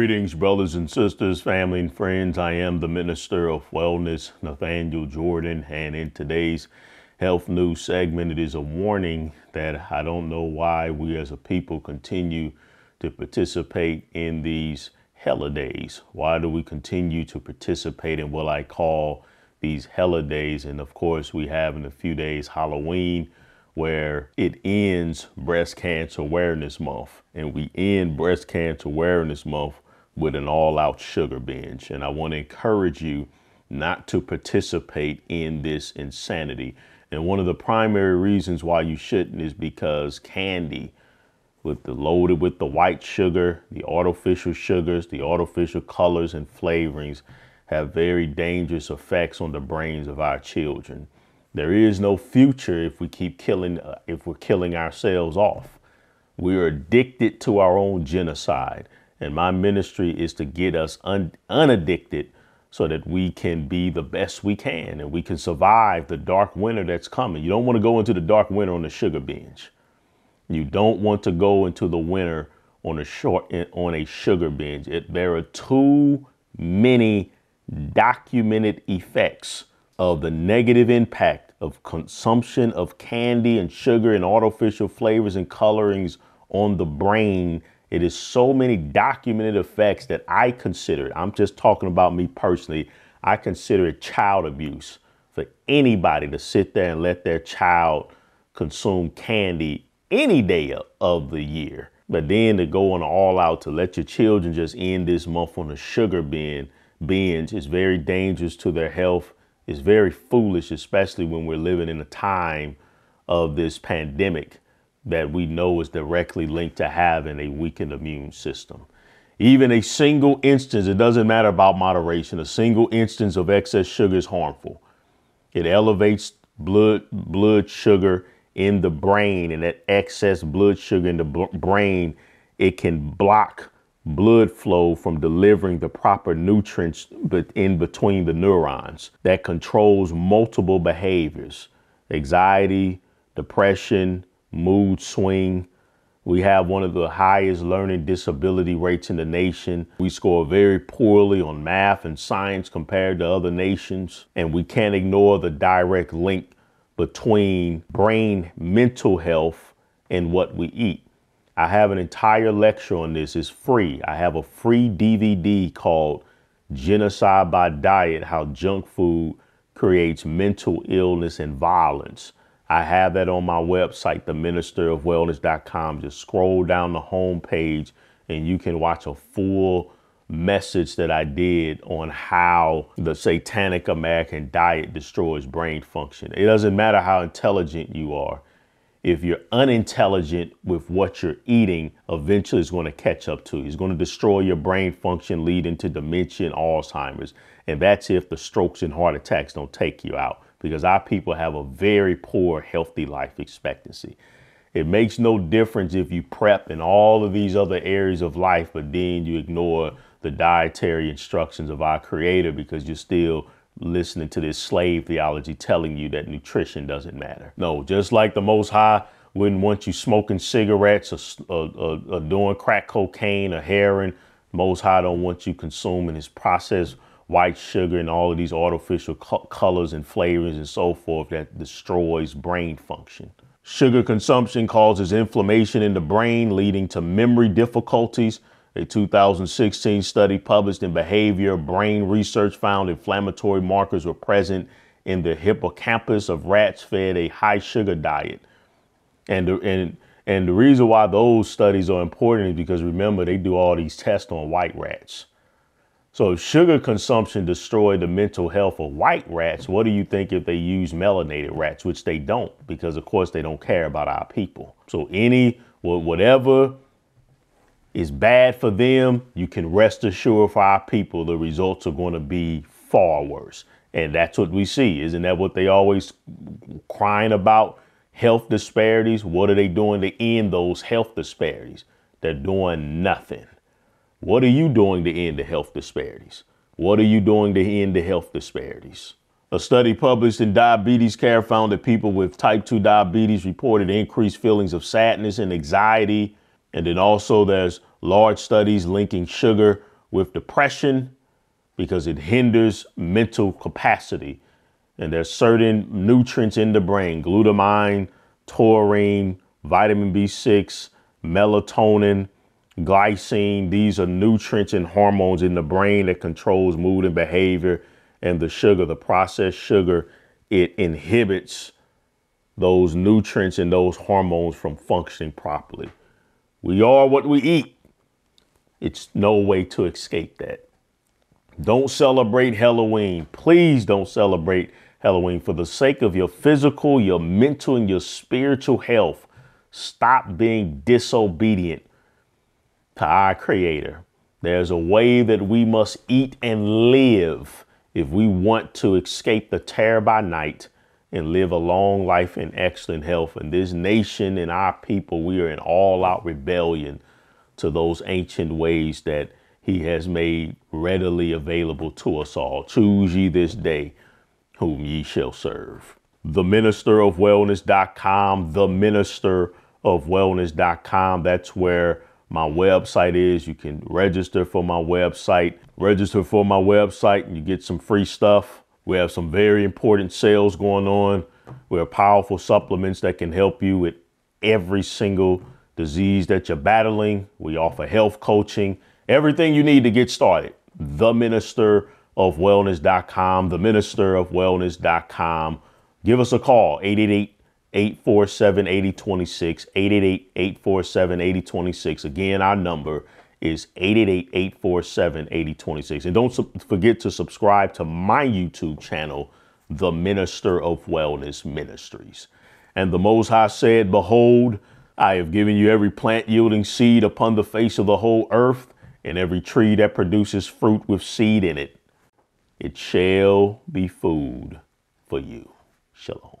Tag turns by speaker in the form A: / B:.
A: Greetings, brothers and sisters, family and friends. I am the Minister of Wellness, Nathaniel Jordan, and in today's health news segment, it is a warning that I don't know why we as a people continue to participate in these days. Why do we continue to participate in what I call these days? And of course, we have in a few days Halloween, where it ends Breast Cancer Awareness Month. And we end Breast Cancer Awareness Month with an all out sugar binge. And I want to encourage you not to participate in this insanity. And one of the primary reasons why you shouldn't is because candy, with the loaded with the white sugar, the artificial sugars, the artificial colors and flavorings, have very dangerous effects on the brains of our children. There is no future if we keep killing, uh, if we're killing ourselves off. We're addicted to our own genocide. And my ministry is to get us un- unaddicted so that we can be the best we can and we can survive the dark winter that's coming. You don't want to go into the dark winter on the sugar binge. You don't want to go into the winter on a short eh, on a sugar binge. It, there are too many documented effects of the negative impact of consumption of candy and sugar and artificial flavors and colorings on the brain it is so many documented effects that I consider it. I'm just talking about me personally. I consider it child abuse for anybody to sit there and let their child consume candy any day of the year. But then to go on all out to let your children just end this month on a sugar bin binge is very dangerous to their health. It's very foolish, especially when we're living in a time of this pandemic that we know is directly linked to having a weakened immune system. Even a single instance, it doesn't matter about moderation, a single instance of excess sugar is harmful. It elevates blood, blood sugar in the brain, and that excess blood sugar in the brain, it can block blood flow from delivering the proper nutrients in between the neurons that controls multiple behaviors anxiety, depression, mood swing. We have one of the highest learning disability rates in the nation. We score very poorly on math and science compared to other nations. And we can't ignore the direct link between brain mental health and what we eat. I have an entire lecture on this. It's free. I have a free DVD called Genocide by Diet How Junk Food Creates Mental Illness and Violence. I have that on my website, theministerofwellness.com. Just scroll down the home page and you can watch a full message that I did on how the satanic American diet destroys brain function. It doesn't matter how intelligent you are. If you're unintelligent with what you're eating, eventually it's going to catch up to you. It's going to destroy your brain function, leading to dementia and Alzheimer's. And that's if the strokes and heart attacks don't take you out because our people have a very poor healthy life expectancy. It makes no difference if you prep in all of these other areas of life, but then you ignore the dietary instructions of our Creator because you're still listening to this slave theology telling you that nutrition doesn't matter. No, just like the Most High wouldn't want you smoking cigarettes or, or, or, or doing crack cocaine or heroin, Most High don't want you consuming his processed white sugar and all of these artificial co- colors and flavors and so forth that destroys brain function. Sugar consumption causes inflammation in the brain, leading to memory difficulties. A 2016 study published in Behavior Brain Research found inflammatory markers were present in the hippocampus of rats fed a high sugar diet. And the, and, and the reason why those studies are important is because remember, they do all these tests on white rats. So if sugar consumption destroyed the mental health of white rats, what do you think if they use melanated rats, which they don't, because of course they don't care about our people. So any whatever is bad for them, you can rest assured for our people, the results are going to be far worse. And that's what we see. Isn't that what they always crying about? Health disparities. What are they doing to end those health disparities? They're doing nothing. What are you doing to end the health disparities? What are you doing to end the health disparities? A study published in Diabetes Care found that people with type 2 diabetes reported increased feelings of sadness and anxiety. And then also there's large studies linking sugar with depression because it hinders mental capacity. And there's certain nutrients in the brain, glutamine, taurine, vitamin B6, melatonin, glycine. These are nutrients and hormones in the brain that controls mood and behavior. And the sugar, the processed sugar, it inhibits those nutrients and those hormones from functioning properly. We are what we eat. It's no way to escape that. Don't celebrate Halloween. Please don't celebrate Halloween for the sake of your physical, your mental, and your spiritual health. Stop being disobedient to our Creator. There's a way that we must eat and live if we want to escape the terror by night and live a long life in excellent health. And this nation and our people, we are in all out rebellion to those ancient ways that He has made readily available to us all. Choose ye this day whom ye shall serve. The minister of wellness.com, the minister of wellness.com. That's where my website is. You can register for my website. Register for my website and you get some free stuff. We have some very important sales going on. We have powerful supplements that can help you with every single disease that you're battling. We offer health coaching, everything you need to get started. The Minister of Wellness.com, the Minister of Wellness.com. Give us a call, 888 888- 847 8026. 888 847 8026. Again, our number is 888 847 8026. And don't su- forget to subscribe to my YouTube channel, The Minister of Wellness Ministries. And the Most High said, Behold, I have given you every plant yielding seed upon the face of the whole earth, and every tree that produces fruit with seed in it. It shall be food for you. Shalom.